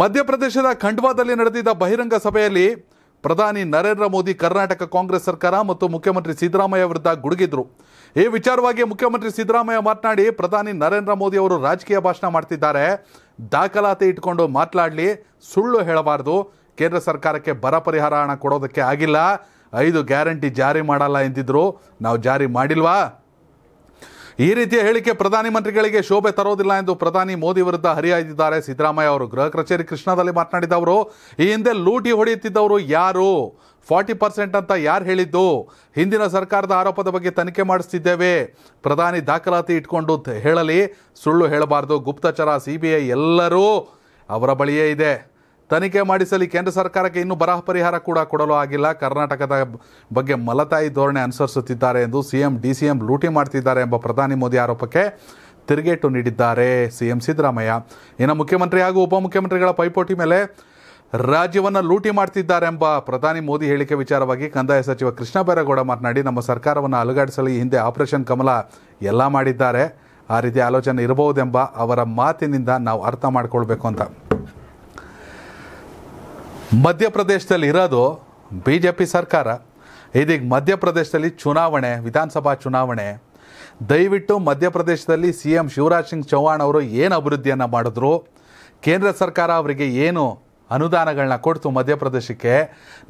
ಮಧ್ಯಪ್ರದೇಶದ ಖಂಡ್ವಾದಲ್ಲಿ ನಡೆದಿದ್ದ ಬಹಿರಂಗ ಸಭೆಯಲ್ಲಿ ಪ್ರಧಾನಿ ನರೇಂದ್ರ ಮೋದಿ ಕರ್ನಾಟಕ ಕಾಂಗ್ರೆಸ್ ಸರ್ಕಾರ ಮತ್ತು ಮುಖ್ಯಮಂತ್ರಿ ಸಿದ್ದರಾಮಯ್ಯ ವಿರುದ್ಧ ಗುಡುಗಿದ್ರು ಈ ವಿಚಾರವಾಗಿ ಮುಖ್ಯಮಂತ್ರಿ ಸಿದ್ದರಾಮಯ್ಯ ಮಾತನಾಡಿ ಪ್ರಧಾನಿ ನರೇಂದ್ರ ಮೋದಿ ಅವರು ರಾಜಕೀಯ ಭಾಷಣ ಮಾಡ್ತಿದ್ದಾರೆ ದಾಖಲಾತಿ ಇಟ್ಕೊಂಡು ಮಾತನಾಡಲಿ ಸುಳ್ಳು ಹೇಳಬಾರ್ದು ಕೇಂದ್ರ ಸರ್ಕಾರಕ್ಕೆ ಬರ ಪರಿಹಾರ ಹಣ ಕೊಡೋದಕ್ಕೆ ಆಗಿಲ್ಲ ಐದು ಗ್ಯಾರಂಟಿ ಜಾರಿ ಮಾಡಲ್ಲ ಎಂದಿದ್ರು ನಾವು ಜಾರಿ ಮಾಡಿಲ್ವಾ ಈ ರೀತಿಯ ಹೇಳಿಕೆ ಪ್ರಧಾನಿ ಮಂತ್ರಿಗಳಿಗೆ ಶೋಭೆ ತರೋದಿಲ್ಲ ಎಂದು ಪ್ರಧಾನಿ ಮೋದಿ ವಿರುದ್ಧ ಹರಿಹಾಯ್ದಿದ್ದಾರೆ ಸಿದ್ದರಾಮಯ್ಯ ಅವರು ಗೃಹ ಕಚೇರಿ ಕೃಷ್ಣಾದಲ್ಲಿ ಮಾತನಾಡಿದ ಅವರು ಈ ಹಿಂದೆ ಲೂಟಿ ಹೊಡೆಯುತ್ತಿದ್ದವರು ಯಾರು ಫಾರ್ಟಿ ಪರ್ಸೆಂಟ್ ಅಂತ ಯಾರು ಹೇಳಿದ್ದು ಹಿಂದಿನ ಸರ್ಕಾರದ ಆರೋಪದ ಬಗ್ಗೆ ತನಿಖೆ ಮಾಡಿಸ್ತಿದ್ದೇವೆ ಪ್ರಧಾನಿ ದಾಖಲಾತಿ ಇಟ್ಕೊಂಡು ಹೇಳಲಿ ಸುಳ್ಳು ಹೇಳಬಾರ್ದು ಗುಪ್ತಚರ ಸಿ ಬಿ ಐ ಎಲ್ಲರೂ ಅವರ ಬಳಿಯೇ ಇದೆ ತನಿಖೆ ಮಾಡಿಸಲಿ ಕೇಂದ್ರ ಸರ್ಕಾರಕ್ಕೆ ಇನ್ನೂ ಬರಹ ಪರಿಹಾರ ಕೂಡ ಕೊಡಲು ಆಗಿಲ್ಲ ಕರ್ನಾಟಕದ ಬಗ್ಗೆ ಮಲತಾಯಿ ಧೋರಣೆ ಅನುಸರಿಸುತ್ತಿದ್ದಾರೆ ಎಂದು ಸಿಎಂ ಡಿ ಸಿ ಲೂಟಿ ಮಾಡ್ತಿದ್ದಾರೆ ಎಂಬ ಪ್ರಧಾನಿ ಮೋದಿ ಆರೋಪಕ್ಕೆ ತಿರುಗೇಟು ನೀಡಿದ್ದಾರೆ ಸಿಎಂ ಸಿದ್ದರಾಮಯ್ಯ ಇನ್ನು ಮುಖ್ಯಮಂತ್ರಿ ಹಾಗೂ ಉಪಮುಖ್ಯಮಂತ್ರಿಗಳ ಪೈಪೋಟಿ ಮೇಲೆ ರಾಜ್ಯವನ್ನು ಲೂಟಿ ಮಾಡುತ್ತಿದ್ದಾರೆ ಎಂಬ ಪ್ರಧಾನಿ ಮೋದಿ ಹೇಳಿಕೆ ವಿಚಾರವಾಗಿ ಕಂದಾಯ ಸಚಿವ ಕೃಷ್ಣ ಬೈರೇಗೌಡ ಮಾತನಾಡಿ ನಮ್ಮ ಸರ್ಕಾರವನ್ನು ಅಲುಗಾಡಿಸಲು ಹಿಂದೆ ಆಪರೇಷನ್ ಕಮಲ ಎಲ್ಲ ಮಾಡಿದ್ದಾರೆ ಆ ರೀತಿ ಆಲೋಚನೆ ಇರಬಹುದೆಂಬ ಅವರ ಮಾತಿನಿಂದ ನಾವು ಅರ್ಥ ಮಾಡಿಕೊಳ್ಬೇಕು ಅಂತ ಮಧ್ಯಪ್ರದೇಶದಲ್ಲಿ ಇರೋದು ಬಿ ಜೆ ಪಿ ಸರ್ಕಾರ ಇದೀಗ ಮಧ್ಯಪ್ರದೇಶದಲ್ಲಿ ಚುನಾವಣೆ ವಿಧಾನಸಭಾ ಚುನಾವಣೆ ದಯವಿಟ್ಟು ಮಧ್ಯಪ್ರದೇಶದಲ್ಲಿ ಸಿ ಎಂ ಶಿವರಾಜ್ ಸಿಂಗ್ ಚೌಹಾಣ್ ಅವರು ಏನು ಅಭಿವೃದ್ಧಿಯನ್ನು ಮಾಡಿದ್ರು ಕೇಂದ್ರ ಸರ್ಕಾರ ಅವರಿಗೆ ಏನು ಅನುದಾನಗಳನ್ನ ಕೊಡ್ತು ಮಧ್ಯಪ್ರದೇಶಕ್ಕೆ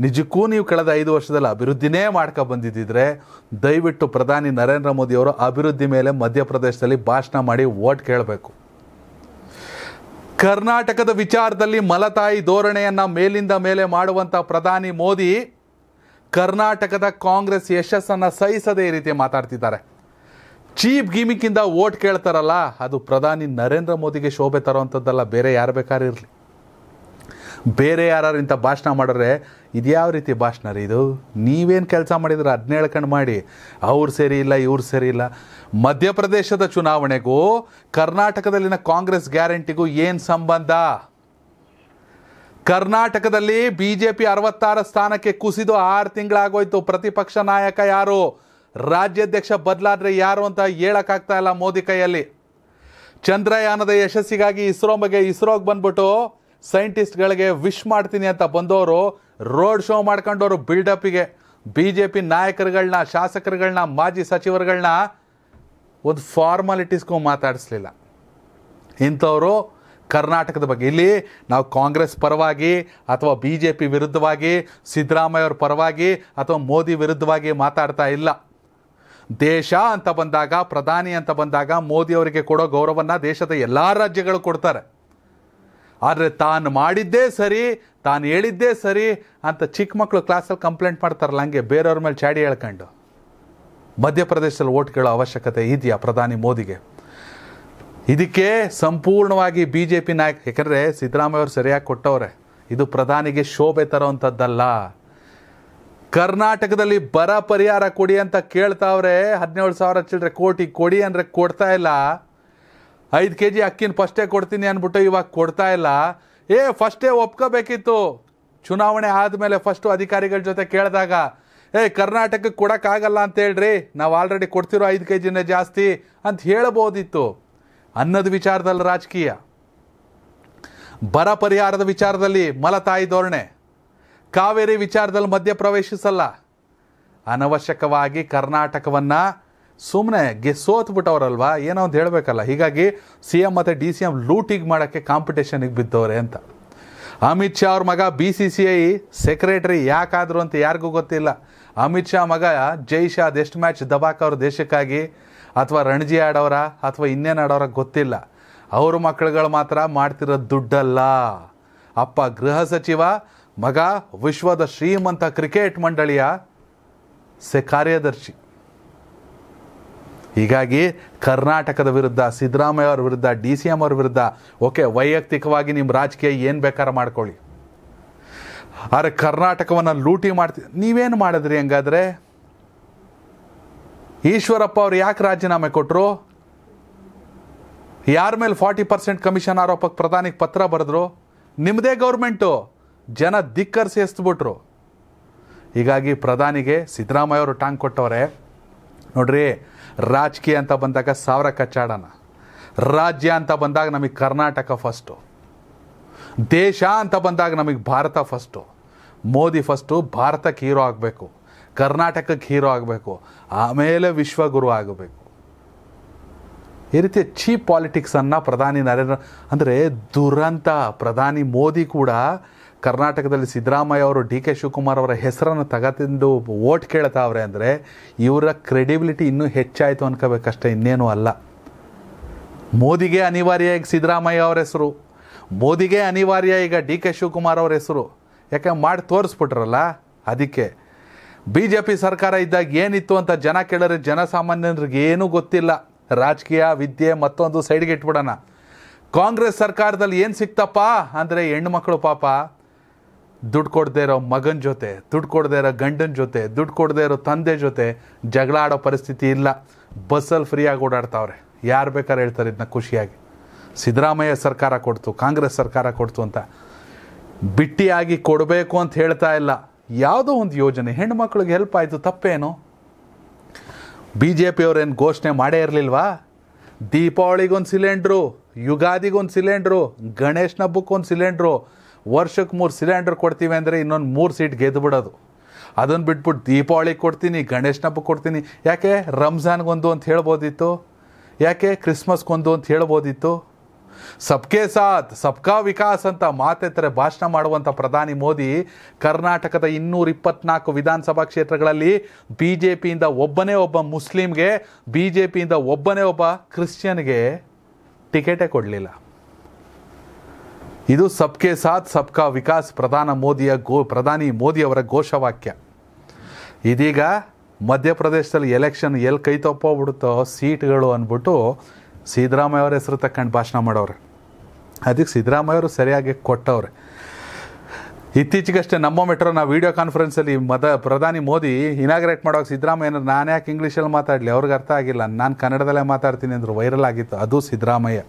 ನಿಜಕ್ಕೂ ನೀವು ಕಳೆದ ಐದು ವರ್ಷದಲ್ಲಿ ಅಭಿವೃದ್ಧಿನೇ ಮಾಡ್ಕೊ ಬಂದಿದ್ದಿದ್ರೆ ದಯವಿಟ್ಟು ಪ್ರಧಾನಿ ನರೇಂದ್ರ ಮೋದಿಯವರು ಅಭಿವೃದ್ಧಿ ಮೇಲೆ ಮಧ್ಯಪ್ರದೇಶದಲ್ಲಿ ಭಾಷಣ ಮಾಡಿ ವೋಟ್ ಕೇಳಬೇಕು ಕರ್ನಾಟಕದ ವಿಚಾರದಲ್ಲಿ ಮಲತಾಯಿ ಧೋರಣೆಯನ್ನು ಮೇಲಿಂದ ಮೇಲೆ ಮಾಡುವಂಥ ಪ್ರಧಾನಿ ಮೋದಿ ಕರ್ನಾಟಕದ ಕಾಂಗ್ರೆಸ್ ಯಶಸ್ಸನ್ನು ಸಹಿಸದೇ ಈ ರೀತಿ ಮಾತಾಡ್ತಿದ್ದಾರೆ ಚೀಪ್ ಗಿಮಿಕಿಂದ ಓಟ್ ಕೇಳ್ತಾರಲ್ಲ ಅದು ಪ್ರಧಾನಿ ನರೇಂದ್ರ ಮೋದಿಗೆ ಶೋಭೆ ತರೋವಂಥದ್ದಲ್ಲ ಬೇರೆ ಯಾರು ಇರಲಿ ಬೇರೆ ಯಾರು ಇಂಥ ಭಾಷಣ ಮಾಡಿದ್ರೆ ಇದು ಯಾವ ರೀತಿ ಭಾಷಣ ರೀ ಇದು ನೀವೇನು ಕೆಲಸ ಮಾಡಿದ್ರೆ ಹದಿನೇಳು ಕಂಡು ಮಾಡಿ ಅವ್ರು ಸರಿ ಇಲ್ಲ ಇವ್ರು ಸರಿ ಇಲ್ಲ ಮಧ್ಯಪ್ರದೇಶದ ಚುನಾವಣೆಗೂ ಕರ್ನಾಟಕದಲ್ಲಿನ ಕಾಂಗ್ರೆಸ್ ಗ್ಯಾರಂಟಿಗೂ ಏನು ಸಂಬಂಧ ಕರ್ನಾಟಕದಲ್ಲಿ ಬಿ ಜೆ ಪಿ ಅರವತ್ತಾರು ಸ್ಥಾನಕ್ಕೆ ಕುಸಿದು ಆರು ತಿಂಗಳಾಗೋಯ್ತು ಪ್ರತಿಪಕ್ಷ ನಾಯಕ ಯಾರು ರಾಜ್ಯಾಧ್ಯಕ್ಷ ಬದಲಾದ್ರೆ ಯಾರು ಅಂತ ಹೇಳೋಕ್ಕಾಗ್ತಾ ಇಲ್ಲ ಮೋದಿ ಕೈಯಲ್ಲಿ ಚಂದ್ರಯಾನದ ಯಶಸ್ಸಿಗಾಗಿ ಇಸ್ರೋ ಬಗ್ಗೆ ಇಸ್ರೋಗೆ ಬಂದ್ಬಿಟ್ಟು ಸೈಂಟಿಸ್ಟ್ಗಳಿಗೆ ವಿಶ್ ಮಾಡ್ತೀನಿ ಅಂತ ಬಂದವರು ರೋಡ್ ಶೋ ಮಾಡ್ಕೊಂಡವರು ಬಿಲ್ಡಪ್ಪಿಗೆ ಬಿ ಜೆ ಪಿ ನಾಯಕರುಗಳನ್ನ ಶಾಸಕರುಗಳನ್ನ ಮಾಜಿ ಸಚಿವರುಗಳನ್ನ ಒಂದು ಫಾರ್ಮಾಲಿಟೀಸ್ಗೂ ಮಾತಾಡಿಸ್ಲಿಲ್ಲ ಇಂಥವರು ಕರ್ನಾಟಕದ ಬಗ್ಗೆ ಇಲ್ಲಿ ನಾವು ಕಾಂಗ್ರೆಸ್ ಪರವಾಗಿ ಅಥವಾ ಬಿ ಜೆ ಪಿ ವಿರುದ್ಧವಾಗಿ ಸಿದ್ದರಾಮಯ್ಯವ್ರ ಪರವಾಗಿ ಅಥವಾ ಮೋದಿ ವಿರುದ್ಧವಾಗಿ ಮಾತಾಡ್ತಾ ಇಲ್ಲ ದೇಶ ಅಂತ ಬಂದಾಗ ಪ್ರಧಾನಿ ಅಂತ ಬಂದಾಗ ಮೋದಿಯವರಿಗೆ ಕೊಡೋ ಗೌರವನ್ನು ದೇಶದ ಎಲ್ಲ ರಾಜ್ಯಗಳು ಕೊಡ್ತಾರೆ ಆದರೆ ತಾನು ಮಾಡಿದ್ದೇ ಸರಿ ತಾನು ಹೇಳಿದ್ದೇ ಸರಿ ಅಂತ ಚಿಕ್ಕ ಮಕ್ಕಳು ಕ್ಲಾಸಲ್ಲಿ ಕಂಪ್ಲೇಂಟ್ ಮಾಡ್ತಾರಲ್ಲ ಹಂಗೆ ಬೇರೆಯವ್ರ ಮೇಲೆ ಚಾಡಿ ಹೇಳ್ಕೊಂಡು ಮಧ್ಯಪ್ರದೇಶದಲ್ಲಿ ಓಟ್ ಕೇಳೋ ಅವಶ್ಯಕತೆ ಇದೆಯಾ ಪ್ರಧಾನಿ ಮೋದಿಗೆ ಇದಕ್ಕೆ ಸಂಪೂರ್ಣವಾಗಿ ಬಿ ಜೆ ಪಿ ನಾಯಕ ಯಾಕಂದರೆ ಸಿದ್ದರಾಮಯ್ಯ ಸರಿಯಾಗಿ ಕೊಟ್ಟವ್ರೆ ಇದು ಪ್ರಧಾನಿಗೆ ಶೋಭೆ ತರೋವಂಥದ್ದಲ್ಲ ಕರ್ನಾಟಕದಲ್ಲಿ ಬರ ಪರಿಹಾರ ಕೊಡಿ ಅಂತ ಕೇಳ್ತಾವ್ರೆ ಹದಿನೇಳು ಸಾವಿರ ಚಿಲ್ಲರೆ ಕೋಟಿ ಕೊಡಿ ಅಂದರೆ ಕೊಡ್ತಾ ಇಲ್ಲ ಐದು ಕೆ ಜಿ ಅಕ್ಕಿನ ಫಸ್ಟೇ ಕೊಡ್ತೀನಿ ಅಂದ್ಬಿಟ್ಟು ಇವಾಗ ಕೊಡ್ತಾ ಇಲ್ಲ ಏ ಫಸ್ಟೇ ಒಪ್ಕೋಬೇಕಿತ್ತು ಚುನಾವಣೆ ಆದಮೇಲೆ ಫಸ್ಟು ಅಧಿಕಾರಿಗಳ ಜೊತೆ ಕೇಳಿದಾಗ ಏ ಕರ್ನಾಟಕಕ್ಕೆ ಕೊಡೋಕ್ಕಾಗಲ್ಲ ಅಂತ ಹೇಳ್ರಿ ನಾವು ಆಲ್ರೆಡಿ ಕೊಡ್ತಿರೋ ಐದು ಕೆ ಜಿನೇ ಜಾಸ್ತಿ ಅಂತ ಹೇಳ್ಬೋದಿತ್ತು ಅನ್ನದ ವಿಚಾರದಲ್ಲಿ ರಾಜಕೀಯ ಬರ ಪರಿಹಾರದ ವಿಚಾರದಲ್ಲಿ ಮಲತಾಯಿ ಧೋರಣೆ ಕಾವೇರಿ ವಿಚಾರದಲ್ಲಿ ಮಧ್ಯ ಪ್ರವೇಶಿಸಲ್ಲ ಅನವಶ್ಯಕವಾಗಿ ಕರ್ನಾಟಕವನ್ನು ಸುಮ್ಮನೆ ಗೆ ಬಿಟ್ಟವ್ರಲ್ವಾ ಏನೋ ಅಂತ ಹೇಳಬೇಕಲ್ಲ ಹೀಗಾಗಿ ಸಿ ಎಮ್ ಮತ್ತು ಡಿ ಸಿ ಎಮ್ ಲೂಟಿಗೆ ಮಾಡೋಕ್ಕೆ ಕಾಂಪಿಟೇಷನಿಗೆ ಬಿದ್ದವ್ರೆ ಅಂತ ಅಮಿತ್ ಶಾ ಅವ್ರ ಮಗ B C C I secretary ಯಾಕಾದರು ಅಂತ ಯಾರಿಗೂ ಗೊತ್ತಿಲ್ಲ ಅಮಿತ್ ಶಾ ಮಗ ಜೈ ಶಾ ಎಷ್ಟು ಮ್ಯಾಚ್ ಅವ್ರ ದೇಶಕ್ಕಾಗಿ ಅಥವಾ ರಣಜಿ ಆಡೋರ ಅಥವಾ ಇನ್ನೇನು ಆಡೋರ ಗೊತ್ತಿಲ್ಲ ಅವ್ರ ಮಕ್ಕಳುಗಳು ಮಾತ್ರ ಮಾಡ್ತಿರೋ ದುಡ್ಡಲ್ಲ ಅಪ್ಪ ಗೃಹ ಸಚಿವ ಮಗ ವಿಶ್ವದ ಶ್ರೀಮಂತ ಕ್ರಿಕೆಟ್ ಮಂಡಳಿಯ ಸೆ ಕಾರ್ಯದರ್ಶಿ ಹೀಗಾಗಿ ಕರ್ನಾಟಕದ ವಿರುದ್ಧ ಸಿದ್ದರಾಮಯ್ಯ ಅವರ ವಿರುದ್ಧ ಡಿ ಸಿ ಎಂ ಅವ್ರ ವಿರುದ್ಧ ಓಕೆ ವೈಯಕ್ತಿಕವಾಗಿ ನಿಮ್ಮ ರಾಜಕೀಯ ಏನು ಬೇಕಾದ್ರೆ ಮಾಡ್ಕೊಳ್ಳಿ ಆದರೆ ಕರ್ನಾಟಕವನ್ನು ಲೂಟಿ ಮಾಡ್ತಿ ನೀವೇನು ಮಾಡಿದ್ರಿ ಹಂಗಾದ್ರೆ ಈಶ್ವರಪ್ಪ ಅವ್ರು ಯಾಕೆ ರಾಜೀನಾಮೆ ಕೊಟ್ಟರು ಯಾರ ಮೇಲೆ ಫಾರ್ಟಿ ಪರ್ಸೆಂಟ್ ಕಮಿಷನ್ ಆರೋಪಕ್ಕೆ ಪ್ರಧಾನಿಗೆ ಪತ್ರ ಬರೆದ್ರು ನಿಮ್ಮದೇ ಗೌರ್ಮೆಂಟು ಜನ ಧಿಕ್ಕರಿಸಿ ಎಸ್ಬಿಟ್ರು ಹೀಗಾಗಿ ಪ್ರಧಾನಿಗೆ ಸಿದ್ದರಾಮಯ್ಯ ಅವರು ಟಾಂಗ್ ಕೊಟ್ಟವರೇ ನೋಡ್ರಿ ರಾಜಕೀಯ ಅಂತ ಬಂದಾಗ ಸಾವಿರ ಕಚ್ಚಾಡೋಣ ರಾಜ್ಯ ಅಂತ ಬಂದಾಗ ನಮಗೆ ಕರ್ನಾಟಕ ಫಸ್ಟು ದೇಶ ಅಂತ ಬಂದಾಗ ನಮಗೆ ಭಾರತ ಫಸ್ಟು ಮೋದಿ ಫಸ್ಟು ಭಾರತಕ್ಕೆ ಹೀರೋ ಆಗಬೇಕು ಕರ್ನಾಟಕಕ್ಕೆ ಹೀರೋ ಆಗಬೇಕು ಆಮೇಲೆ ವಿಶ್ವಗುರು ಆಗಬೇಕು ಈ ರೀತಿ ಚೀಪ್ ಪಾಲಿಟಿಕ್ಸನ್ನು ಪ್ರಧಾನಿ ನರೇಂದ್ರ ಅಂದರೆ ದುರಂತ ಪ್ರಧಾನಿ ಮೋದಿ ಕೂಡ ಕರ್ನಾಟಕದಲ್ಲಿ ಸಿದ್ದರಾಮಯ್ಯ ಅವರು ಡಿ ಕೆ ಶಿವಕುಮಾರ್ ಅವರ ಹೆಸರನ್ನು ತಗತಿಂದು ವೋಟ್ ಕೇಳ್ತಾವ್ರೆ ಅಂದರೆ ಇವರ ಕ್ರೆಡಿಬಿಲಿಟಿ ಇನ್ನೂ ಹೆಚ್ಚಾಯಿತು ಅನ್ಕೋಬೇಕಷ್ಟೇ ಇನ್ನೇನೂ ಅಲ್ಲ ಮೋದಿಗೆ ಅನಿವಾರ್ಯ ಈಗ ಸಿದ್ದರಾಮಯ್ಯ ಅವರ ಹೆಸರು ಮೋದಿಗೆ ಅನಿವಾರ್ಯ ಈಗ ಡಿ ಕೆ ಶಿವಕುಮಾರ್ ಅವ್ರ ಹೆಸರು ಯಾಕೆ ಮಾಡಿ ತೋರಿಸ್ಬಿಟ್ರಲ್ಲ ಅದಕ್ಕೆ ಬಿ ಜೆ ಪಿ ಸರ್ಕಾರ ಇದ್ದಾಗ ಏನಿತ್ತು ಅಂತ ಜನ ಕೇಳಿದ್ರೆ ಜನಸಾಮಾನ್ಯರಿಗೆ ಏನೂ ಗೊತ್ತಿಲ್ಲ ರಾಜಕೀಯ ವಿದ್ಯೆ ಮತ್ತೊಂದು ಸೈಡ್ಗೆ ಇಟ್ಬಿಡೋಣ ಕಾಂಗ್ರೆಸ್ ಸರ್ಕಾರದಲ್ಲಿ ಏನು ಸಿಕ್ತಪ್ಪ ಅಂದರೆ ಹೆಣ್ಣು ಮಕ್ಕಳು ಪಾಪ ದುಡ್ಡು ಕೊಡದೇ ಇರೋ ಮಗನ ಜೊತೆ ದುಡ್ಡು ಕೊಡದೇ ಇರೋ ಗಂಡನ ಜೊತೆ ದುಡ್ಡು ಕೊಡದೇ ಇರೋ ತಂದೆ ಜೊತೆ ಜಗಳ ಆಡೋ ಪರಿಸ್ಥಿತಿ ಇಲ್ಲ ಬಸ್ಸಲ್ಲಿ ಫ್ರೀಯಾಗಿ ಓಡಾಡ್ತಾವ್ರೆ ಯಾರು ಬೇಕಾದ್ರೆ ಹೇಳ್ತಾರೆ ಇದನ್ನ ಖುಷಿಯಾಗಿ ಸಿದ್ದರಾಮಯ್ಯ ಸರ್ಕಾರ ಕೊಡ್ತು ಕಾಂಗ್ರೆಸ್ ಸರ್ಕಾರ ಕೊಡ್ತು ಅಂತ ಬಿಟ್ಟಿಯಾಗಿ ಕೊಡಬೇಕು ಅಂತ ಹೇಳ್ತಾ ಇಲ್ಲ ಯಾವುದೋ ಒಂದು ಯೋಜನೆ ಹೆಣ್ಮಕ್ಳಿಗೆ ಹೆಲ್ಪ್ ಆಯಿತು ತಪ್ಪೇನು ಬಿ ಜೆ ಪಿಯವ್ರೇನು ಘೋಷಣೆ ಮಾಡೇ ಇರಲಿಲ್ವಾ ದೀಪಾವಳಿಗೊಂದು ಸಿಲಿಂಡ್ರು ಯುಗಾದಿಗೊಂದು ಸಿಲಿಂಡ್ರು ಗಣೇಶನ ಹಬ್ಬಕ್ಕೊಂದು ಸಿಲಿಂಡ್ರು ವರ್ಷಕ್ಕೆ ಮೂರು ಸಿಲಿಂಡರ್ ಕೊಡ್ತೀವಿ ಅಂದರೆ ಇನ್ನೊಂದು ಮೂರು ಸೀಟ್ ಗೆದ್ದು ಬಿಡೋದು ಅದನ್ನು ಬಿಟ್ಬಿಟ್ಟು ದೀಪಾವಳಿಗೆ ಕೊಡ್ತೀನಿ ಗಣೇಶನ ಹಬ್ಬಕ್ಕೆ ಕೊಡ್ತೀನಿ ಯಾಕೆ ರಂಜಾನ್ಗೊಂದು ಅಂತ ಹೇಳ್ಬೋದಿತ್ತು ಯಾಕೆ ಕ್ರಿಸ್ಮಸ್ಗೊಂದು ಅಂತ ಹೇಳ್ಬೋದಿತ್ತು ಸಬ್ಕೆ ಸಾಥ್ ಸಬ್ಕಾ ವಿಕಾಸ್ ಅಂತ ಮಾತೆತ್ತರೆ ಭಾಷಣ ಮಾಡುವಂಥ ಪ್ರಧಾನಿ ಮೋದಿ ಕರ್ನಾಟಕದ ಇನ್ನೂರ ಇಪ್ಪತ್ನಾಲ್ಕು ವಿಧಾನಸಭಾ ಕ್ಷೇತ್ರಗಳಲ್ಲಿ ಬಿ ಜೆ ಪಿಯಿಂದ ಒಬ್ಬನೇ ಒಬ್ಬ ಮುಸ್ಲಿಮ್ಗೆ ಬಿ ಜೆ ಪಿಯಿಂದ ಒಬ್ಬನೇ ಒಬ್ಬ ಕ್ರಿಶ್ಚಿಯನ್ಗೆ ಟಿಕೆಟೇ ಕೊಡಲಿಲ್ಲ ಇದು ಸಬ್ಕೆ ಸಾಥ್ ಸಬ್ಕಾ ವಿಕಾಸ್ ಪ್ರಧಾನ ಮೋದಿಯ ಗೋ ಪ್ರಧಾನಿ ಮೋದಿಯವರ ಘೋಷವಾಕ್ಯ ಇದೀಗ ಮಧ್ಯಪ್ರದೇಶದಲ್ಲಿ ಎಲೆಕ್ಷನ್ ಎಲ್ಲಿ ಕೈ ತಪ್ಪೋಗ್ಬಿಡುತ್ತೋ ಸೀಟ್ಗಳು ಅಂದ್ಬಿಟ್ಟು ಸಿದ್ದರಾಮಯ್ಯ ಹೆಸರು ತಕ್ಕಂಡು ಭಾಷಣ ಮಾಡೋರು ಅದಕ್ಕೆ ಸಿದ್ದರಾಮಯ್ಯ ಅವರು ಸರಿಯಾಗಿ ಕೊಟ್ಟವ್ರೆ ಇತ್ತೀಚೆಗಷ್ಟೇ ನಮ್ಮ ಮೆಟ್ರೋ ನಾವು ವಿಡಿಯೋ ಕಾನ್ಫರೆನ್ಸಲ್ಲಿ ಮದ ಪ್ರಧಾನಿ ಮೋದಿ ಇನಾಗ್ರೇಟ್ ಮಾಡೋಕೆ ಸಿದ್ದರಾಮಯ್ಯನ ನಾನು ಯಾಕೆ ಇಂಗ್ಲೀಷಲ್ಲಿ ಮಾತಾಡಲಿ ಅವ್ರಿಗೆ ಅರ್ಥ ಆಗಿಲ್ಲ ನಾನು ಕನ್ನಡದಲ್ಲೇ ಮಾತಾಡ್ತೀನಿ ಅಂದರು ವೈರಲ್ ಆಗಿತ್ತು ಅದು ಸಿದ್ದರಾಮಯ್ಯ